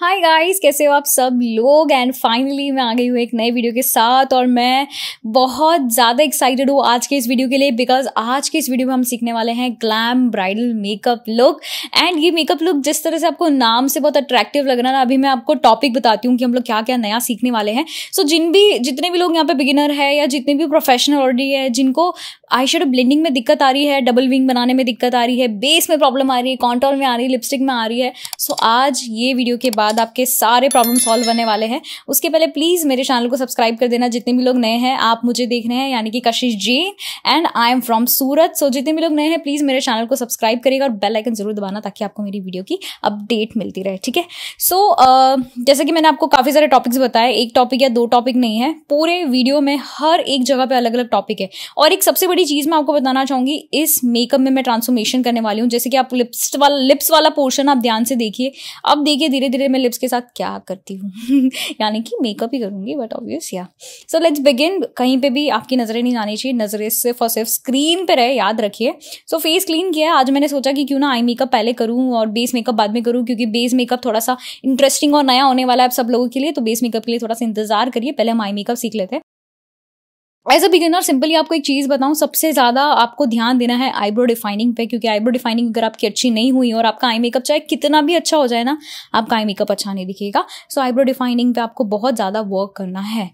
hi guys कैसे हो आप सब लोग एंड फाइनली मैं आ गई हूँ एक नए वीडियो के साथ और मैं बहुत ज़्यादा एक्साइटेड हूँ आज के इस वीडियो के लिए बिकॉज आज के इस वीडियो में हम सीखने वाले हैं glam bridal makeup look and ये मेकअप लुक जिस तरह से आपको नाम से बहुत अट्रैक्टिव लग रहा है ना अभी मैं आपको टॉपिक बताती हूँ कि हम लोग क्या क्या नया सीखने वाले हैं सो so, जिन भी जितने भी लोग यहाँ पे बिगिनर है या जितने भी प्रोफेशनल ऑलरेडी है जिनको आई शेड ब्लेंडिंग में दिक्कत आ रही है डबल विंग बनाने में दिक्कत आ रही है बेस में प्रॉब्लम आ रही है कॉन्ट्रोल में आ रही है लिपस्टिक में आ रही है सो so, आज ये वीडियो के बाद बाद आपके सारे प्रॉब्लम सॉल्व होने वाले हैं उसके पहले प्लीज़ मेरे चैनल को सब्सक्राइब कर देना जितने भी लोग नए हैं आप मुझे देख रहे हैं यानी कि Kashish ji and I am from Surat so जितने भी लोग नए हैं प्लीज़ मेरे चैनल को सब्सक्राइब करिएगा और बेल आइकन जरूर दबाना ताकि आपको मेरी वीडियो की अपडेट मिलती रहे ठीक है सो जैसे कि मैंने आपको काफ़ी सारे टॉपिक्स बताए एक टॉपिक या दो टॉपिक नहीं है पूरे वीडियो में हर एक जगह पर अलग अलग टॉपिक है और एक सबसे बड़ी चीज़ मैं आपको बताना चाहूंगी इस मेकअप में मैं ट्रांसफॉर्मेशन करने वाली हूँ जैसे कि आप लिप्स वाला लिप्स वाला पोर्शन आप ध्यान से देखिए अब देखिए धीरे धीरे मैं लिप्स के साथ क्या करती हूँ यानी कि मेकअप ही करूँगी बट ऑब्वियस या सो लेट्स बिगिन कहीं पे भी आपकी नज़रें नहीं जानी चाहिए नज़रें सिर्फ और सिर्फ स्क्रीन पे रहे याद रखिए सो फेस क्लीन किया आज मैंने सोचा कि क्यों ना आई मेकअप पहले करूँ और बेस मेकअप बाद में करूँ क्योंकि बेस मेकअप थोड़ा सा इंटरेस्टिंग और नया होने वाला है आप सब लोगों के लिए तो बेस मेकअप के लिए थोड़ा सा इंतजार करिए पहले हम आई मेकअप सीख लेते हैं एज अ बिगिनर सिंपली आपको एक चीज़ बताऊं सबसे ज़्यादा आपको ध्यान देना है आईब्रो डिफाइनिंग पे क्योंकि आईब्रो डिफाइनिंग अगर आपकी अच्छी नहीं हुई और आपका आई मेकअप चाहे कितना भी अच्छा हो जाए ना आपका आई मेकअप अच्छा नहीं दिखेगा सो आईब्रो डिफाइनिंग पे आपको बहुत ज़्यादा वर्क करना है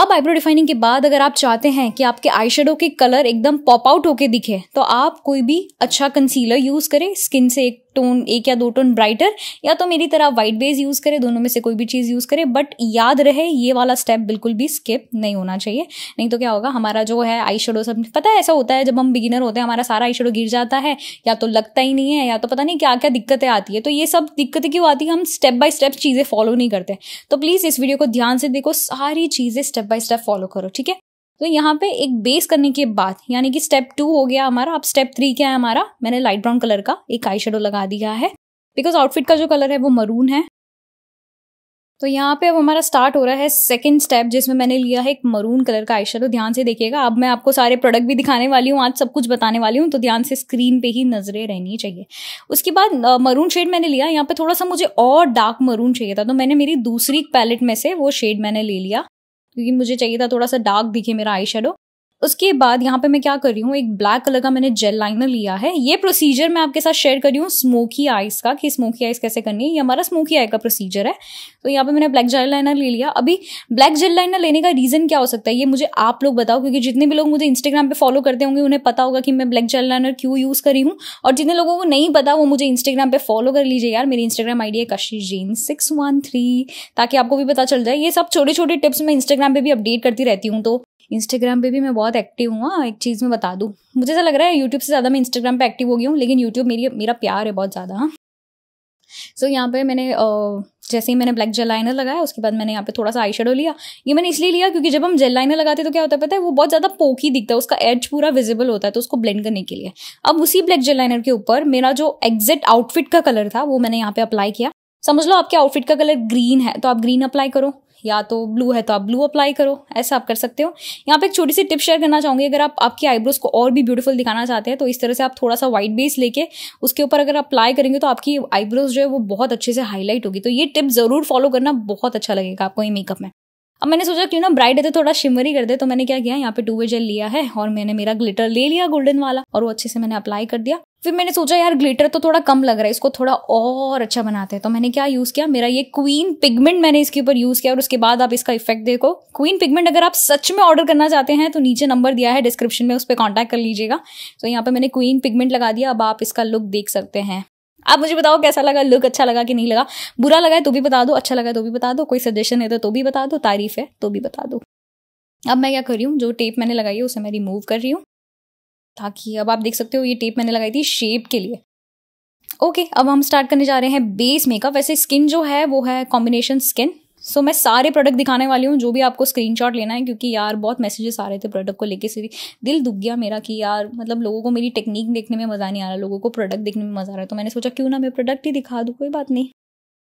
अब आईब्रो डिफाइनिंग के बाद अगर आप चाहते हैं कि आपके आई शेडो के कलर एकदम पॉप आउट होके दिखे तो आप कोई भी अच्छा कंसीलर यूज़ करें स्किन से एक टोन एक या दो टोन ब्राइटर या तो मेरी तरह वाइट बेस यूज़ करें दोनों में से कोई भी चीज़ यूज़ करें बट याद रहे ये वाला स्टेप बिल्कुल भी स्किप नहीं होना चाहिए नहीं तो क्या होगा हमारा जो है आई शेडो सब पता है ऐसा होता है जब हम बिगिनर होते हैं हमारा सारा आई शेडो गिर जाता है या तो लगता ही नहीं है या तो पता नहीं क्या क्या दिक्कतें आती है तो ये सब दिक्कतें क्यों आती है हम स्टेप बाय स्टेप चीज़ें फॉलो नहीं करते तो प्लीज़ इस वीडियो को ध्यान से देखो सारी चीज़ें स्टेप बाय स्टेप फॉलो करो ठीक है तो यहाँ पे एक बेस करने के बाद यानी कि स्टेप टू हो गया हमारा अब स्टेप थ्री क्या है हमारा मैंने लाइट ब्राउन कलर का एक आई लगा दिया है बिकॉज आउटफिट का जो कलर है वो मरून है तो यहाँ पे अब हमारा स्टार्ट हो रहा है सेकंड स्टेप जिसमें मैंने लिया है एक मरून कलर का आई ध्यान से देखिएगा अब मैं आपको सारे प्रोडक्ट भी दिखाने वाली हूँ आज सब कुछ बताने वाली हूँ तो ध्यान से स्क्रीन पे ही नजरें रहनी चाहिए उसके बाद मरून शेड मैंने लिया यहाँ पे थोड़ा सा मुझे और डार्क मरून चाहिए था तो मैंने मेरी दूसरी पैलेट में से वो शेड मैंने ले लिया क्योंकि मुझे चाहिए था थोड़ा सा डार्क दिखे मेरा आई शेडो उसके बाद यहाँ पे मैं क्या कर रही हूँ एक ब्लैक कलर का मैंने जेल लाइनर लिया है ये प्रोसीजर मैं आपके साथ शेयर कर रही हूँ स्मोकी आइस का कि स्मोकी आइस कैसे करनी है ये हमारा स्मोकी आई का प्रोसीजर है तो यहाँ पे मैंने ब्लैक जेल लाइनर ले लिया अभी ब्लैक जेल लाइनर लेने का रीज़न क्या हो सकता है ये मुझे आप लोग बताओ क्योंकि जितने भी लोग मुझे इंस्टाग्राम पर फॉलो करते होंगे उन्हें पता होगा कि मैं ब्लैक जेल लाइनर क्यों यूज़ करी हूँ और जितने लोगों को नहीं पता वो मुझे इंस्टाग्राम पर फॉलो कर लीजिए यार मेरी इंस्टाग्राम आई है कशिश जीन सिक्स वन थ्री ताकि आपको भी पता चल जाए ये सब छोटे छोटे टिप्स मैं इंस्टाग्राम पर भी अपडेट करती रहती हूँ तो इंस्टाग्राम पे भी मैं बहुत एक्टिव हूँ हाँ, एक चीज़ में बता दूँ मुझे ऐसा लग रहा है यूट्यूब से ज़्यादा मैं इंस्टाग्राम पे एक्टिव हो गई हूँ लेकिन यूट्यूब मेरी मेरा प्यार है बहुत ज़्यादा हाँ सो so, यहाँ पे मैंने जैसे ही मैंने ब्लैक जेल लाइनर लगाया उसके बाद मैंने यहाँ पे थोड़ा सा आई शेडो लिया ये मैंने इसलिए लिया क्योंकि जब हम जेल लाइनर लगाते तो क्या होता है पता है वो बहुत ज़्यादा पोकी दिखता है उसका एज पूरा विजिबल होता है तो उसको ब्लेंड करने के लिए अब उसी ब्लैक जेल लाइनर के ऊपर मेरा जो एग्जैक्ट आउटफिट का कलर था वो मैंने यहाँ पे अप्लाई किया समझ लो आपके आउटफिट का कलर ग्रीन है तो आप ग्रीन अप्लाई करो या तो ब्लू है तो आप ब्लू अप्लाई करो ऐसा आप कर सकते हो यहाँ पे एक छोटी सी टिप शेयर करना चाहूँगी अगर आप आपकी आईब्रोज को और भी ब्यूटीफुल दिखाना चाहते हैं तो इस तरह से आप थोड़ा सा व्हाइट बेस लेके उसके ऊपर अगर अप्लाई करेंगे तो आपकी आईब्रोज जो है वो बहुत अच्छे से हाईलाइट होगी तो ये टिप ज़रूर फॉलो करना बहुत अच्छा लगेगा आपको ये मेकअप में अब मैंने सोचा क्यों ना ब्राइट है तो थोड़ा शिमरी कर दे तो मैंने क्या किया यहाँ पे टू वे जेल लिया है और मैंने मेरा ग्लिटर ले लिया गोल्डन वाला और वो अच्छे से मैंने अप्लाई कर दिया फिर मैंने सोचा यार ग्लिटर तो थोड़ा कम लग रहा है इसको थोड़ा और अच्छा बनाते हैं तो मैंने क्या यूज़ किया मेरा ये क्वीन पिगमेंट मैंने इसके ऊपर यूज़ किया और उसके बाद आप इसका इफेक्ट देखो क्वीन पिगमेंट अगर आप सच में ऑर्डर करना चाहते हैं तो नीचे नंबर दिया है डिस्क्रिप्शन में उस पर कॉन्टैक्ट कर लीजिएगा तो यहाँ पे मैंने क्वीन पिगमेंट लगा दिया अब आप इसका लुक देख सकते हैं आप मुझे बताओ कैसा लगा लुक अच्छा लगा कि नहीं लगा बुरा लगा है तो भी बता दो अच्छा लगा तो भी बता दो कोई सजेशन है तो, तो भी बता दो तारीफ है तो भी बता दो अब मैं क्या कर रही हूँ जो टेप मैंने लगाई है उसे मैं रिमूव कर रही हूँ ताकि अब आप देख सकते हो ये टेप मैंने लगाई थी शेप के लिए ओके अब हम स्टार्ट करने जा रहे हैं बेस मेकअप वैसे स्किन जो है वो है कॉम्बिनेशन स्किन सो so, मैं सारे प्रोडक्ट दिखाने वाली हूँ जो भी आपको स्क्रीनशॉट लेना है क्योंकि यार बहुत मैसेजेस आ रहे थे प्रोडक्ट को लेके सीधी दिल दुख गया मेरा कि यार मतलब लोगों को मेरी टेक्निक देखने में मज़ा नहीं आ रहा लोगों को प्रोडक्ट देखने में मज़ा आ रहा है तो मैंने सोचा क्यों ना मैं प्रोडक्ट ही दिखा दूँ कोई बात नहीं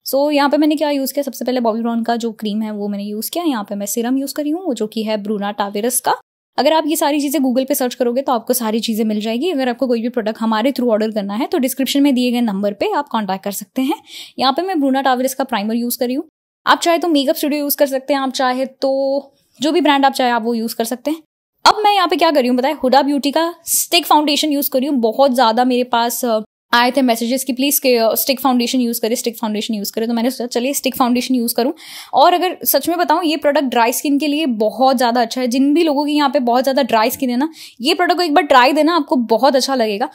सो so, यहाँ पे मैंने क्या यूज़ किया सबसे पहले बॉबी ब्राउन का जो क्रीम है वो मैंने यूज़ किया यहाँ पे मैं सिरम यूज़ करी हूँ जो कि है ब्रूना टावेरस का अगर आप ये सारी चीज़ें गूगल पे सर्च करोगे तो आपको सारी चीज़ें मिल जाएगी अगर आपको कोई भी प्रोडक्ट हमारे थ्रू ऑर्डर करना है तो डिस्क्रिप्शन में दिए गए नंबर पे आप कांटेक्ट कर सकते हैं यहाँ पे मैं ब्रूना टावरस का प्राइमर यूज़ करी हूँ आप चाहे तो मेकअप स्टूडियो यूज़ कर सकते हैं आप चाहे तो जो भी ब्रांड आप चाहे आप वो यूज़ कर सकते हैं अब मैं यहाँ पे क्या कर रही हूँ बताए हुडा ब्यूटी का स्टिक फाउंडेशन यूज़ कर रही हूँ बहुत ज़्यादा मेरे पास आए थे मैसेजेस कि प्लीज़ स्टिक फाउंडेशन यूज़ करें स्टिक फाउंडेशन यूज़ करें तो मैंने सोचा चलिए स्टिक फाउंडेशन यूज़ करूँ और अगर सच में बताऊँ ये प्रोडक्ट ड्राई स्किन के लिए बहुत ज़्यादा अच्छा है जिन भी लोगों की यहाँ पे बहुत ज़्यादा ड्राई स्किन है ना ये प्रोडक्ट को एक बार ट्राई देना आपको बहुत अच्छा लगेगा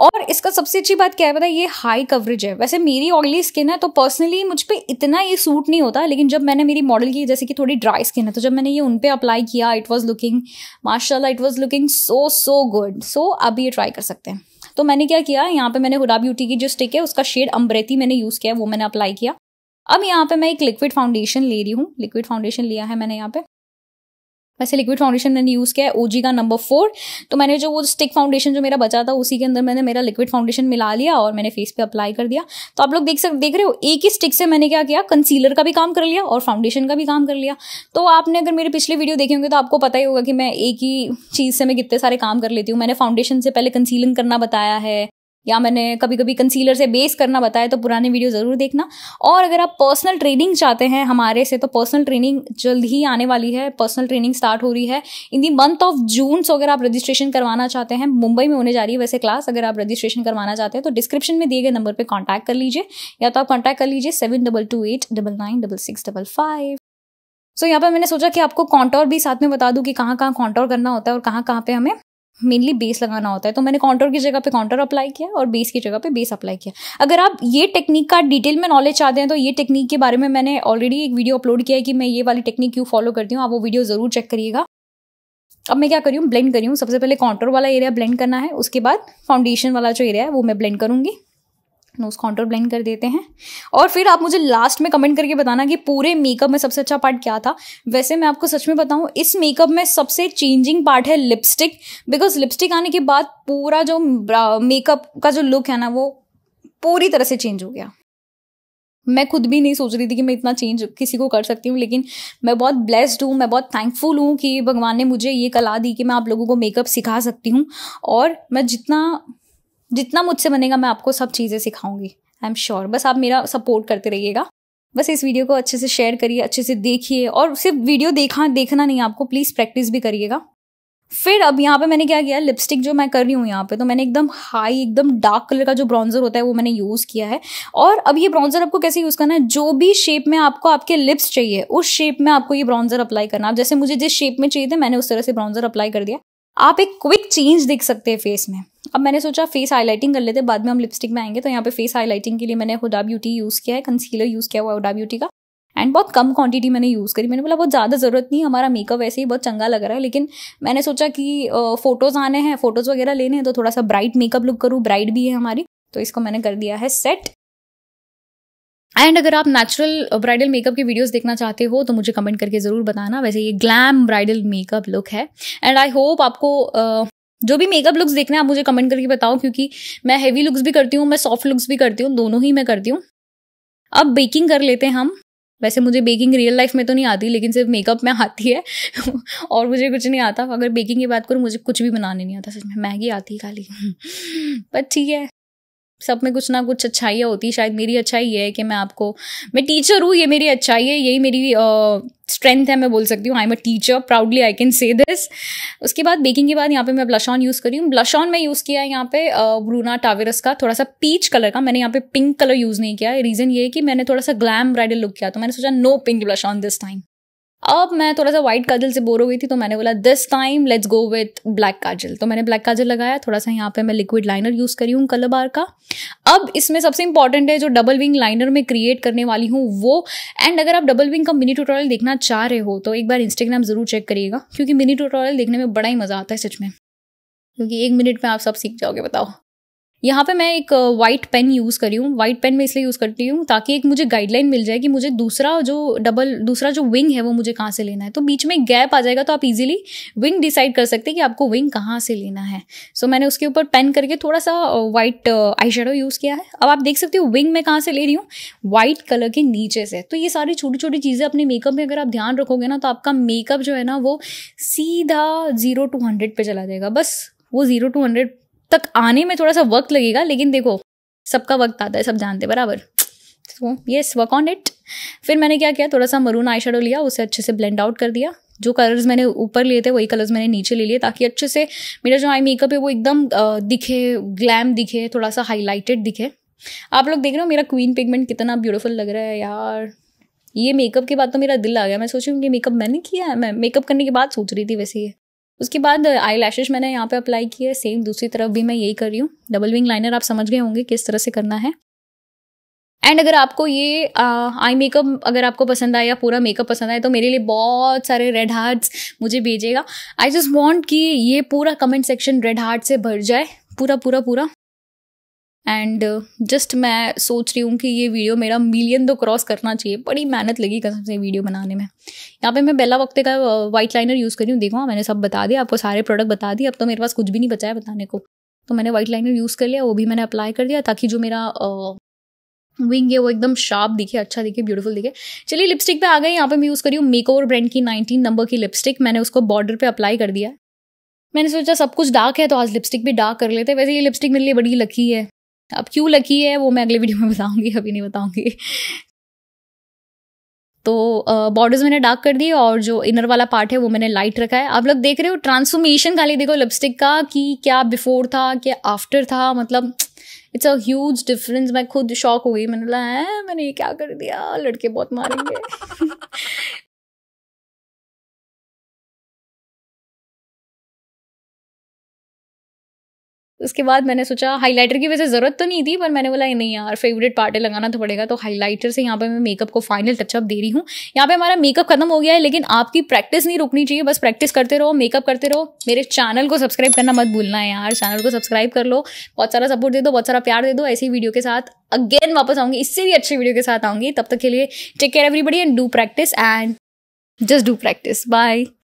और इसका सबसे अच्छी बात क्या है पता है ये हाई कवरेज है वैसे मेरी ऑयली स्किन है तो पर्सनली मुझ पर इतना ये सूट नहीं होता लेकिन जब मैंने मेरी मॉडल की जैसे कि थोड़ी ड्राई स्किन है तो जब मैंने ये उन पर अप्लाई किया इट वॉज़ लुकिंग माशाला it was looking so so good so आप ये ट्राई कर सकते हैं तो मैंने क्या किया यहाँ पे मैंने हुडा ब्यूटी की जो स्टिक है उसका शेड अम्बरेती मैंने यूज़ किया वो मैंने अप्लाई किया अब यहाँ पे मैं एक लिक्विड फाउंडेशन ले रही हूँ लिक्विड फाउंडेशन लिया है मैंने यहाँ पे वैसे लिक्विड फाउंडेशन मैंने यूज़ किया है ओजी का नंबर फोर तो मैंने जो वो स्टिक फाउंडेशन जो मेरा बचा था उसी के अंदर मैंने मेरा लिक्विड फाउंडेशन मिला लिया और मैंने फेस पे अप्लाई कर दिया तो आप लोग देख सक देख रहे हो एक ही स्टिक से मैंने क्या किया कंसीलर का भी काम कर लिया और फाउंडेशन का भी काम कर लिया तो आपने अगर मेरे पिछले वीडियो देखे होंगे तो आपको पता ही होगा कि मैं एक ही चीज़ से मैं कितने सारे काम कर लेती हूँ मैंने फाउंडेशन से पहले कंसीलिंग करना बताया है या मैंने कभी कभी कंसीलर से बेस करना बताया तो पुराने वीडियो ज़रूर देखना और अगर आप पर्सनल ट्रेनिंग चाहते हैं हमारे से तो पर्सनल ट्रेनिंग जल्द ही आने वाली है पर्सनल ट्रेनिंग स्टार्ट हो रही है इन दी मंथ ऑफ जून सो अगर आप रजिस्ट्रेशन करवाना चाहते हैं मुंबई में होने जा रही है वैसे क्लास अगर आप रजिस्ट्रेशन करवाना चाहते हैं तो डिस्क्रिप्शन में दिए गए नंबर पर कॉन्टैक्ट कर लीजिए या तो आप कॉन्टैक्ट कर लीजिए seven double two eight double nine double six double five so यहाँ पर मैंने सोचा कि आपको कॉन्टोर भी साथ में बता दूँ कि कहाँ कहाँ कॉन्टोर करना होता है और कहाँ कहाँ पर हमें मेनली बेस लगाना होता है तो मैंने काउंटर की जगह पे काउंटर अप्लाई किया और बेस की जगह पे बेस अप्लाई किया अगर आप ये टेक्निक का डिटेल में नॉलेज चाहते हैं तो ये टेक्निक के बारे में मैंने ऑलरेडी एक वीडियो अपलोड किया है कि मैं ये वाली टेक्निक क्यों फॉलो करती हूँ आप वो वीडियो ज़रूर चेक करिएगा अब मैं क्या करी हूँ ब्लेंड करी हूँ सबसे पहले काउंटर वाला एरिया ब्लेंड करना है उसके बाद फाउंडेशन वाला जो एरिया है वो मैं ब्लेंड करूँगी नोज कॉन्ट्रोल ब्लेंड कर देते हैं और फिर आप मुझे लास्ट में कमेंट करके बताना कि पूरे मेकअप में सबसे अच्छा पार्ट क्या था वैसे मैं आपको सच में बताऊं इस मेकअप में सबसे चेंजिंग पार्ट है लिपस्टिक बिकॉज लिपस्टिक आने के बाद पूरा जो मेकअप का जो लुक है ना वो पूरी तरह से चेंज हो गया मैं खुद भी नहीं सोच रही थी कि मैं इतना चेंज किसी को कर सकती हूँ लेकिन मैं बहुत ब्लेस्ड हूँ मैं बहुत थैंकफुल हूँ कि भगवान ने मुझे ये कला दी कि मैं आप लोगों को मेकअप सिखा सकती हूँ और मैं जितना जितना मुझसे बनेगा मैं आपको सब चीज़ें सिखाऊंगी आई एम श्योर बस आप मेरा सपोर्ट करते रहिएगा बस इस वीडियो को अच्छे से शेयर करिए अच्छे से देखिए और सिर्फ वीडियो देखा देखना नहीं आपको प्लीज़ प्रैक्टिस भी करिएगा फिर अब यहाँ पे मैंने क्या किया लिपस्टिक जो मैं कर रही हूँ यहाँ पे तो मैंने एकदम हाई एकदम डार्क कलर का जो ब्राउन्जर होता है वो मैंने यूज़ किया है और अब ये ब्राउन्जर आपको कैसे यूज़ करना है जो भी शेप में आपको आपके लिप्स चाहिए उस शेप में आपको ये ब्राउन्जर अप्लाई करना आप जैसे मुझे जिस शेप में चाहिए थे मैंने उस तरह से ब्राउन्जर अप्लाई कर दिया आप एक क्विक चेंज देख सकते हैं फेस में अब मैंने सोचा फेस हाईलाइटिंग कर लेते बाद में हम लिपस्टिक में आएंगे तो यहाँ पे फेस हाईलाइटिंग के लिए मैंने हुडा ब्यूटी यूज़ किया है कंसीलर यूज़ किया हुआ हुडा ब्यूटी का एंड बहुत कम क्वांटिटी मैंने यूज़ करी मैंने बोला बहुत ज़्यादा ज़रूरत नहीं हमारा मेकअप वैसे ही बहुत चंगा लग रहा है लेकिन मैंने सोचा कि फ़ोटोज़ आने हैं फ़ोटोज़ वगैरह लेने हैं तो थोड़ा सा ब्राइट मेकअप लुक करूँ ब्राइट भी है हमारी तो इसको मैंने कर दिया है सेट एंड अगर आप नेचुरल ब्राइडल मेकअप के वीडियोस देखना चाहते हो तो मुझे कमेंट करके ज़रूर बताना वैसे ये ग्लैम ब्राइडल मेकअप लुक है एंड आई होप आपको uh, जो भी मेकअप लुक्स देखना है आप मुझे कमेंट करके बताओ क्योंकि मैं हैवी लुक्स भी करती हूँ मैं सॉफ्ट लुक्स भी करती हूँ दोनों ही मैं करती हूँ अब बेकिंग कर लेते हैं हम वैसे मुझे बेकिंग रियल लाइफ में तो नहीं आती लेकिन सिर्फ मेकअप में आती है और मुझे कुछ नहीं आता अगर बेकिंग की बात करूँ मुझे कुछ भी बनाने नहीं आता सच में मैगी आती खाली बट ठीक है सब में कुछ ना कुछ अच्छाइयाँ होती शायद मेरी अच्छाई ये है कि मैं आपको मैं टीचर हूँ ये मेरी अच्छाई है यही मेरी स्ट्रेंथ uh, है मैं बोल सकती हूँ I am a teacher proudly I can say this उसके बाद बेकिंग के बाद यहाँ पे मैं ब्लश ऑन यूज़ करी हूँ ब्लश ऑन मैं यूज़ किया है यहाँ पे ब्रूना uh, टावेरस का थोड़ा सा पीच कलर का मैंने यहाँ पे पिंक कलर यूज़ नहीं किया रीज़न ये है कि मैंने थोड़ा सा ग्लैम ब्राइडल लुक किया तो मैंने सोचा no pink blush on this time अब मैं थोड़ा सा व्हाइट काजल से बोर हो गई थी तो मैंने बोला this time let's go with black kajal तो मैंने ब्लैक काजल लगाया थोड़ा सा यहाँ पे मैं लिक्विड लाइनर यूज़ करी हूँ कलर बार का अब इसमें सबसे इंपॉर्टेंट है जो डबल विंग लाइनर में क्रिएट करने वाली हूँ वो एंड अगर आप डबल विंग का मिनी ट्यूटोरियल देखना चाह रहे हो तो एक बार इंस्टाग्राम ज़रूर चेक करिएगा क्योंकि मिनी ट्यूटोरियल देखने में बड़ा ही मज़ा आता है सच में क्योंकि एक मिनट में आप सब सीख जाओगे बताओ यहाँ पे मैं एक वाइट पेन यूज़ करी हूँ वाइट पेन मैं इसलिए यूज़ करती हूँ ताकि एक मुझे गाइडलाइन मिल जाए कि मुझे दूसरा जो डबल दूसरा जो विंग है वो मुझे कहाँ से लेना है तो बीच में गैप आ जाएगा तो आप इजीली विंग डिसाइड कर सकते हैं कि आपको विंग कहाँ से लेना है सो so, मैंने उसके ऊपर पेन करके थोड़ा सा वाइट आई शेडो यूज़ किया है अब आप देख सकते हो विंग मैं कहाँ से ले रही हूँ वाइट कलर के नीचे से तो ये सारी छोटी छोटी चीज़ें अपने मेकअप में अगर आप ध्यान रखोगे ना तो आपका मेकअप जो है ना वो सीधा ज़ीरो टू हंड्रेड पर चला जाएगा बस वो ज़ीरो टू हंड्रेड तक आने में थोड़ा सा वक्त लगेगा लेकिन देखो सबका वक्त आता है सब जानते बराबर so yes work on it फिर मैंने क्या किया थोड़ा सा मरून आई लिया उसे अच्छे से ब्लेंड आउट कर दिया जो कलर्स मैंने ऊपर लिए थे वही कलर्स मैंने नीचे ले लिए ताकि अच्छे से मेरा जो आई मेकअप है वो एकदम दिखे ग्लैम दिखे थोड़ा सा हाईलाइटेड दिखे आप लोग देख रहे हो मेरा क्वीन पिगमेंट कितना ब्यूटीफुल लग रहा है यार ये मेकअप के बाद तो मेरा दिल आ गया मैं सोच रही हूँ कि मेकअप मैंने किया है मैं मेकअप करने के बाद सोच रही थी वैसे ये उसके बाद आई uh, लैशेज मैंने यहाँ पे अप्लाई की है सेम दूसरी तरफ भी मैं यही कर रही हूँ डबल विंग लाइनर आप समझ गए होंगे किस तरह से करना है एंड अगर आपको ये आई uh, मेकअप अगर आपको पसंद आया पूरा मेकअप पसंद आया तो मेरे लिए बहुत सारे रेड हार्ट्स मुझे भेजेगा आई जस्ट वॉन्ट कि ये पूरा कमेंट सेक्शन रेड हार्ट से भर जाए पूरा पूरा पूरा एंड जस्ट uh, मैं सोच रही हूँ कि ये वीडियो मेरा मिलियन तो क्रॉस करना चाहिए बड़ी मेहनत लगी कसम से वीडियो बनाने में यहाँ पे मैं बेला वक्ते का वाइट लाइनर यूज़ कर रही हूँ देखो मैंने सब बता दिया आपको सारे प्रोडक्ट बता दिए अब तो मेरे पास कुछ भी नहीं बचा है बताने को तो मैंने वाइट लाइनर यूज़ कर लिया वो भी मैंने अप्लाई कर दिया ताकि जो मेरा विंग uh, है वो एकदम शार्प दिखे अच्छा दिखे ब्यूटीफुल दिखे चलिए लिपस्टिक पे आ गए यहाँ पे मैं यूज़ करी हूँ मेक ओवर ब्रांड की नाइनटीन नंबर की लिपस्टिक मैंने उसको बॉर्डर पे अप्लाई कर दिया मैंने सोचा सब कुछ डार्क है तो आज लिपस्टिक भी डार्क कर लेते हैं वैसे ये लिपस्टिक मेरे लिए बड़ी लकी है अब क्यों लकी है वो मैं अगले वीडियो में बताऊंगी अभी नहीं बताऊंगी तो बॉर्डर्स मैंने डार्क कर दिए और जो इनर वाला पार्ट है वो मैंने लाइट रखा है आप लोग देख रहे हो ट्रांसफॉर्मेशन खाली देखो लिपस्टिक का कि क्या बिफोर था क्या आफ्टर था मतलब इट्स अ ह्यूज डिफरेंस मैं खुद शॉक हो गई मैंने बोला है मैंने ये क्या कर दिया लड़के बहुत मारेंगे उसके बाद मैंने सोचा हाईलाइटर की वैसे ज़रूरत तो नहीं थी पर मैंने बोला नहीं यार फेवरेट पार्टे लगाना तो पड़ेगा तो हाईलाइटर से यहाँ पे मैं मेकअप को फाइनल टचअप दे रही हूँ यहाँ पे हमारा मेकअप खत्म हो गया है लेकिन आपकी प्रैक्टिस नहीं रुकनी चाहिए बस प्रैक्टिस करते रहो मेकअप करते रहो मेरे चैनल को सब्सक्राइब करना मत भूलना है यार चैनल को सब्सक्राइब कर लो बहुत सारा सपोर्ट दे दो बहुत सारा प्यार दे दो ऐसी वीडियो के साथ अगेन वापस आऊँगी इससे भी अच्छी वीडियो के साथ आऊँगी तब तक के लिए take care everybody and do practice and just do practice bye